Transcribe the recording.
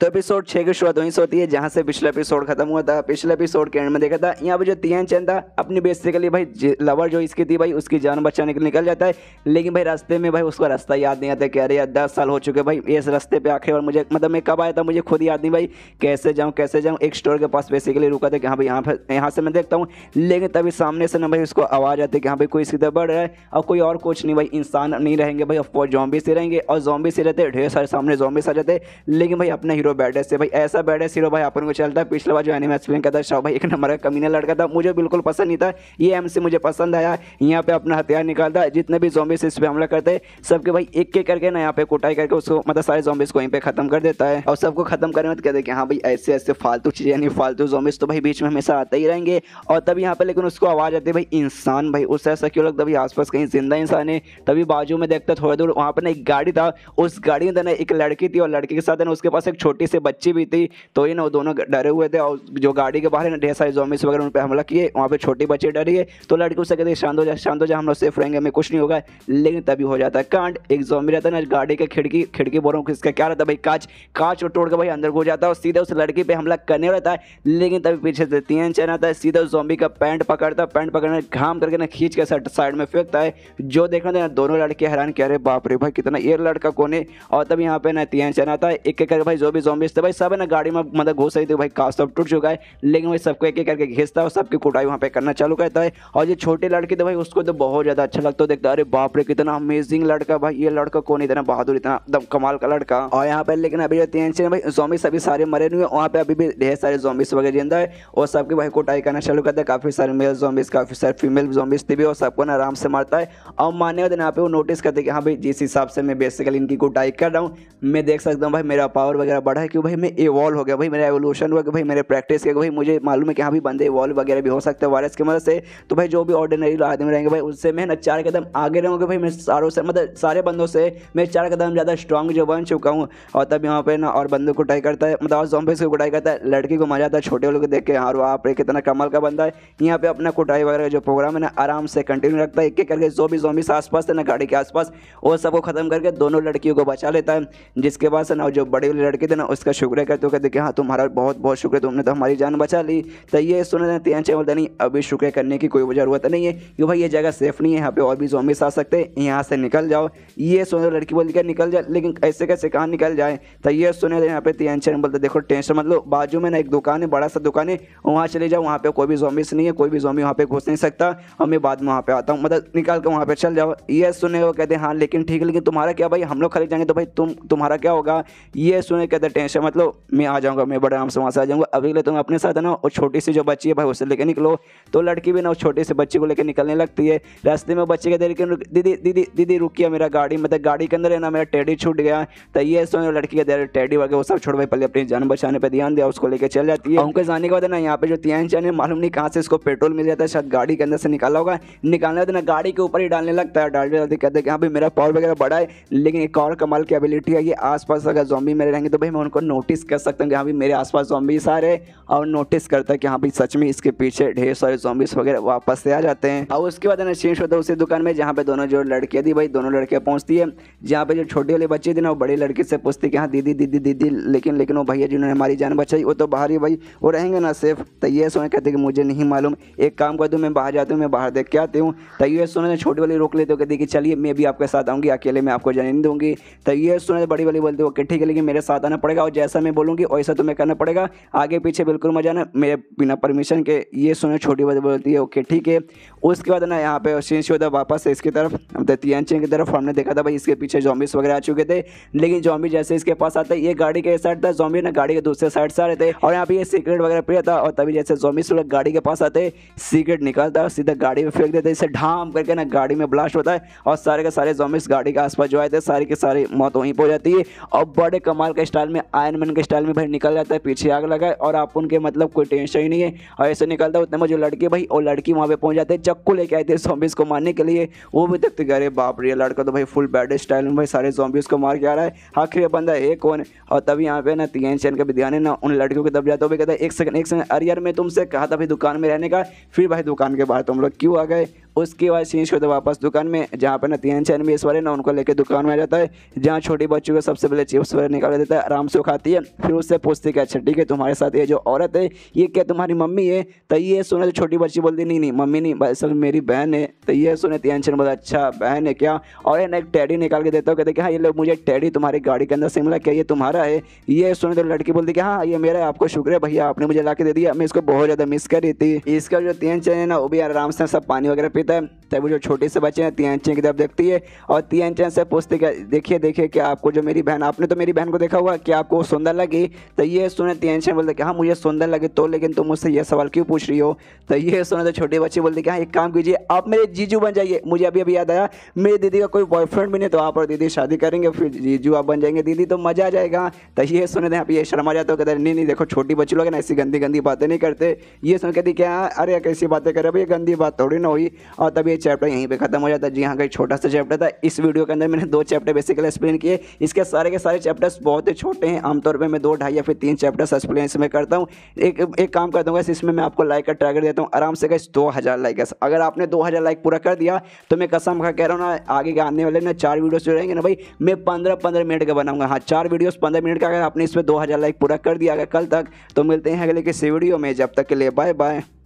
तो एपिसोड छः की शुरुआत वहीं से होती है जहाँ से पिछला एपिसोड खत्म हुआ था पिछले एपिसोड के एंड में देखा था यहाँ पर जो तीन चैन था अपनी बेसिकली भाई लवर जो इसकी थी भाई उसकी जान बचाने के लिए निकल जाता है लेकिन भाई रास्ते में भाई उसका रास्ता याद नहीं आता कि अरे यार दस साल हो चुके भाई इस रास्ते पर आखिर और मुझे मतलब मैं कब आया था मुझे खुद याद नहीं भाई कैसे जाऊँ कैसे जाऊँ एक स्टोर के पास बेसिकली रुका था कि हाँ भाई यहाँ पर यहाँ से मैं देखता हूँ लेकिन तभी सामने से ना भाई उसको आवाज़ आती है कि हाँ भाई कोई इसकी तरह बढ़ रहा है और कोई और कुछ नहीं भाई इंसान नहीं रहेंगे भाई ऑफकोर्स जॉम्बी से रहेंगे और जॉम्बी से रहते ढेर सारे सामने जॉम्बी से रहते लेकिन भाई अपना हीरो हीरो बैड है भाई ऐसा बैड है हीरो भाई अपन को चलता है पिछले बार जो एनिमे एक्सप्लेन करता शाह भाई एक नंबर का कमीना लड़का था मुझे बिल्कुल पसंद नहीं था ये एम मुझे पसंद आया यहाँ पे अपना हथियार निकालता जितने भी जॉम्बिस इस पर हमला करते सबके भाई एक एक करके ना यहाँ पे कुटाई करके उसको मतलब सारे जॉम्बिस को यहीं पर खत्म कर देता है और सबको खत्म करने में कहते कि हाँ भाई ऐसे ऐसे फालतू चीज़ें यानी फालतू जॉम्बिस तो भाई बीच में हमेशा आते ही रहेंगे और तब यहाँ पर लेकिन उसको आवाज़ आती है भाई इंसान भाई उससे ऐसा क्यों लगता भाई आसपास कहीं जिंदा इंसान है तभी बाजू में देखता थोड़ी दूर वहाँ पर ना एक गाड़ी था उस गाड़ी में ना एक लड़की थी और लड़की के साथ ना उसके पास एक छोटी छोटी सी बच्ची भी थी तो ये ना वो दोनों डरे हुए थे और जो गाड़ी के बाहर है ना ढेर सारे जोमिस वगैरह उन पर हमला किए वहाँ पर छोटी बच्ची डरी है तो लड़की उससे कहते शांत हो जाए शांत हो जाए हम लोग सेफ रहेंगे हमें कुछ नहीं होगा लेकिन तभी हो जाता है कांड एक जोमी रहता है ना गाड़ी के खिड़की खिड़की बोल रहा हूँ इसका क्या रहता है भाई कांच कांच को तोड़ के भाई अंदर घुस जाता है और सीधे उस लड़की पर हमला करने रहता है लेकिन तभी पीछे से तीन चैन आता है सीधा जोम्बी का पैंट पकड़ता है पैंट पकड़ने घाम करके ना खींच के साइड में फेंकता है जो देखना था दोनों लड़के हैरान कह रहे बाप रे भाई कितना ये लड़का कौन है और तब यहाँ पे ना तीन चैन आता है एक एक करके भाई जो भी जोबिस तो भाई सब है ना गाड़ी में मतलब घुस रही थी भाई का सब टूट चुका है लेकिन भाई सबको एक एक करके घिसता है और सबकी कुटाई वहाँ पे करना चालू करता है और ये छोटे लड़के थे तो भाई उसको तो बहुत ज़्यादा अच्छा लगता है देखता अरे बाप रे कितना अमेजिंग लड़का भाई ये लड़का कौन इतना बहादुर इतना एकदम कमाल का लड़का और यहाँ पर लेकिन अभी जो टेंशन भाई जोबिस अभी सारे मरे नहीं हुए वहाँ पे अभी भी ढेर सारे जोबिस वगैरह जिंदा है और सबकी भाई कुटाई करना चालू करता है काफ़ी सारे मेल जोबिस काफ़ी सारे फीमेल जोबिस थे भी और सबको ना आराम से मारता है और माने दिन यहाँ पे वो नोटिस करते कि हाँ भाई जिस हिसाब से मैं बेसिकली इनकी कुटाई कर रहा हूँ मैं देख सकता हूँ भाई मेरा पावर वगैरह बढ़ा है कि भाई मैं इवॉल्व हो गया भाई मेरा एवोल्यूशन हुआ कि भाई मेरे प्रैक्टिस किया भाई मुझे मालूम है कि हाँ भी बंदे इवॉल्व वगैरह भी हो सकते हैं वायरस की मदद से तो भाई जो भी ऑर्डिनरी आदमी रहेंगे भाई उससे मैं ना चार कदम आगे रहूँगा भाई मैं सारों से मतलब सारे बंदों से मैं चार कदम ज़्यादा स्ट्रॉन्ग जो बन चुका हूँ और तब यहाँ पे ना और बंदों को टाई करता है मतलब और जॉम्बिस को कुटाई करता है लड़की को मजा आता है छोटे लोग देख के यार आप कितना कमल का बंदा है यहाँ पे अपना कुटाई वगैरह जो प्रोग्राम है ना आराम से कंटिन्यू रखता है एक एक करके जो भी जोम्बिस आसपास है ना गाड़ी के आसपास वो सबको खत्म करके दोनों लड़कियों को बचा लेता है जिसके बाद से ना जो बड़े लड़के थे ना उसका शुक्रिया करते हुए कहते कि हाँ तुम्हारा बहुत बहुत शुक्रिया तुमने तो हमारी जान बचा ली तो ये सुन रहे जाते हैं बोलते नहीं अभी शुक्रिया करने की कोई ज़रूरत नहीं है कि भाई ये जगह सेफ नहीं है यहाँ पे और भी जोमिस आ सकते हैं यहाँ से निकल जाओ ये सुने लड़की बोलती क्या निकल जाए लेकिन ऐसे कैसे कहाँ निकल जाए तो ये सुने यहाँ पे टेंशन बोलते देखो टेंशन मतलब बाजू में ना एक दुकान है बड़ा सा दुकान है वहाँ चले जाओ वहाँ पर कोई भी जोमिस नहीं है कोई भी जोमी वहाँ पर घुस नहीं सकता और मैं बाद में वहाँ पर आता हूँ मतलब निकाल के वहाँ पर चल जाओ ये सुने वो कहते हैं हाँ लेकिन ठीक है लेकिन तुम्हारा क्या भाई हम लोग खरीद जाएंगे तो भाई तुम तुम्हारा क्या होगा ये सुने कहते टेंशन मतलब मैं आ जाऊँगा मैं बड़े आराम से वहाँ से आ जाऊँगा अभी के लिए तुम तो अपने साथ है ना और छोटी सी जो बच्ची है भाई उससे लेकर निकलो तो लड़की भी ना उस छोटे से बच्चे को लेकर निकलने लगती है रास्ते में बच्चे के देर के दीदी दीदी दीदी रुकिया मेरा गाड़ी मतलब गाड़ी के अंदर है ना मेरा टेडी छूट गया तो ये सो लड़की के देर टेडी वगैरह वो सब छोड़ भाई पहले अपनी जान बचाने पर ध्यान दिया उसको लेकर चल जाती है उनके जाने के बाद ना यहाँ पे जो तियान चैन है मालूम नहीं कहाँ से इसको पेट्रोल मिल जाता है शायद गाड़ी के अंदर से निकाला होगा निकालने बाद ना गाड़ी के ऊपर ही डालने लगता है डालने लगते कहते हैं कि हाँ भाई मेरा पावर वगैरह बढ़ा है लेकिन एक और कमाल की एबिलिटी है ये आसपास अगर जॉम्बी मेरे रहेंगे तो भाई मैं उनको नोटिस कर सकता हूँ कि हाँ भी मेरे आसपास जॉम्बिस आ रहे हैं और नोटिस करता है कि हाँ भाई सच में इसके पीछे ढेर सारे जॉम्बिस वगैरह वापस से आ जाते हैं और उसके बाद चेंज होता है उसी दुकान में जहाँ पे दोनों जो लड़कियाँ थी भाई दोनों लड़कियाँ पहुँचती है जहाँ पे जो छोटे वाले बच्चे थे ना वो बड़े लड़के से पूछते कि हाँ दीदी दीदी दीदी लेकिन लेकिन वो भैया जिन्होंने हमारी जान बचाई वो तो बाहर ही भाई वो रहेंगे ना सेफ तो ये सोने कहते कि मुझे नहीं मालूम एक काम कर दूँ मैं बाहर जाती हूँ मैं बाहर देख के आती हूँ तो ये सोने छोटे वाले रोक लेते हो कहते कि चलिए मैं भी आपके साथ आऊँगी अकेले मैं आपको जाने नहीं दूँगी तो ये सोने बड़ी वाली बोलते हो कि ठीक है लेकिन मेरे साथ आना पड़ेगा और जैसा मैं बोलूँगी वैसा तुम्हें करना पड़ेगा आगे पीछे बिल्कुल मजा ना मेरे बिना परमिशन के ये सुने छोटी बात बोलती है ओके ठीक है उसके बाद ना यहाँ पे चेंज होता वापस इसकी तरफ तो तियांचन की तरफ हमने देखा था भाई इसके पीछे जॉम्बिस वगैरह आ चुके थे लेकिन जॉम्बी जैसे इसके पास आता ये गाड़ी के साइड था जॉम्बी ना गाड़ी के दूसरे साइड से आ रहे थे और यहाँ पे ये सीक्रेट वगैरह पिया था और तभी जैसे जॉम्बिस लोग गाड़ी के पास आते सीक्रेट निकालता और सीधा गाड़ी में फेंक देते इसे ढाम करके ना गाड़ी में ब्लास्ट होता है और सारे के सारे जॉम्बिस गाड़ी के आसपास जो आए थे सारी के सारी मौत वहीं पर हो जाती है और बड़े कमाल के स्टाइल में में आयन मैन के स्टाइल में भाई निकल जाता है पीछे आग लगाए और आप उनके मतलब कोई टेंशन ही नहीं है और ऐसे निकलता है उतने में जो लड़के भाई और लड़की वहाँ पे पहुँच जाते हैं चक्कू लेके आए थे जॉम्बिस को मारने के लिए वो भी देखते गए बाप रे लड़का तो भाई फुल बैड स्टाइल में भाई सारे जॉम्बिस को मार के आ रहा है आखिर बंदा एक कौन और तभी यहाँ पे ना तीन चैन का भी ध्यान है ना उन लड़कियों की तरफ जाता हुआ कहता है एक सेकंड एक सेकंड अरे यार मैं तुमसे कहा था भाई दुकान में रहने का फिर भाई दुकान के बाहर तुम लोग क्यों आ गए उसके बाद चेंज करते वापस दुकान में जहाँ पर ना तीन चैन बीस वाले ना उनको लेकर दुकान में आ जाता है जहाँ छोटी बच्चों को सबसे पहले चिप्स वगैरह निकाल देता है आराम से उखाती है फिर उससे पूछती है अच्छा ठीक है तुम्हारे साथ ये जो औरत है ये क्या तुम्हारी मम्मी है तो ये सुने तो छोटी बच्ची बोलती नहीं नहीं मम्मी नहीं सब मेरी बहन है तो ये सुने तीन तो चैन बोला अच्छा बहन है क्या और ना एक टैडी निकाल के देता हूँ कहते कि हाँ ये लोग मुझे टैडी तुम्हारी गाड़ी के अंदर से मिला क्या ये तुम्हारा है ये सुने तो लड़की बोलती कि हाँ ये मेरा है आपको शुक्र है भैया आपने मुझे ला दे दिया मैं इसको बहुत ज़्यादा मिस कर रही थी इसका जो तीन चैन है ना वो भी आराम से सब पानी वगैरह पीता tem तभी जो छोटे से बच्चे हैं तियांचे की तरफ देखती है और चैन से पूछते क्या देखिए देखिए कि आपको जो मेरी बहन आपने तो मेरी बहन को देखा हुआ कि आपको सुंदर लगी तो ये सुने तियांचे बोलते कि हाँ मुझे सुंदर लगे तो लेकिन तुम मुझसे यह सवाल क्यों पूछ रही हो तो ये सुने तो छोटे बच्चे बोलते कि हाँ एक काम कीजिए आप मेरे जीजू बन जाइए मुझे अभी अभी याद आया मेरी दीदी का कोई बॉयफ्रेंड भी नहीं तो आप और दीदी शादी करेंगे फिर जीजू आप बन जाएंगे दीदी तो मज़ा आ जाएगा तो ये सुने दें तो आप ये शर्म आ जाता हो कहते नहीं नहीं देखो छोटी बच्ची लोग ना ऐसी गंदी गंदी बातें नहीं करते ये सुन कहती तो क्या अरे कैसी बातें कर रहे गंदी बात थोड़ी ना हुई और तभी चैप्टर यहीं पे खत्म हो जाता है जी हाँ का छोटा सा चैप्टर था इस वीडियो के अंदर मैंने दो चैप्टर बेसिकली एक्सप्लेन किए इसके सारे के सारे चैप्टर्स बहुत ही छोटे हैं आमतौर पर मैं दो ढाई या फिर तीन चैप्टर्स एक्सप्लेन इसमें करता हूँ एक एक काम कर दूँगा इसमें मैं आपको लाइक का टारगेट देता हूँ आराम से कैसे दो हज़ार लाइक अगर आपने दो हज़ार लाइक पूरा कर दिया तो मैं कसम का कह रहा हूँ ना आगे के आने वाले ना चार वीडियोज जो रहेंगे ना भाई मैं पंद्रह पंद्रह मिनट का बनाऊंगा हाँ चार वीडियोज पंद्रह मिनट का अगर आपने इसमें दो हज़ार लाइक पूरा कर दिया अगर कल तक तो मिलते हैं अगले किसी वीडियो में जब तक के लिए बाय बाय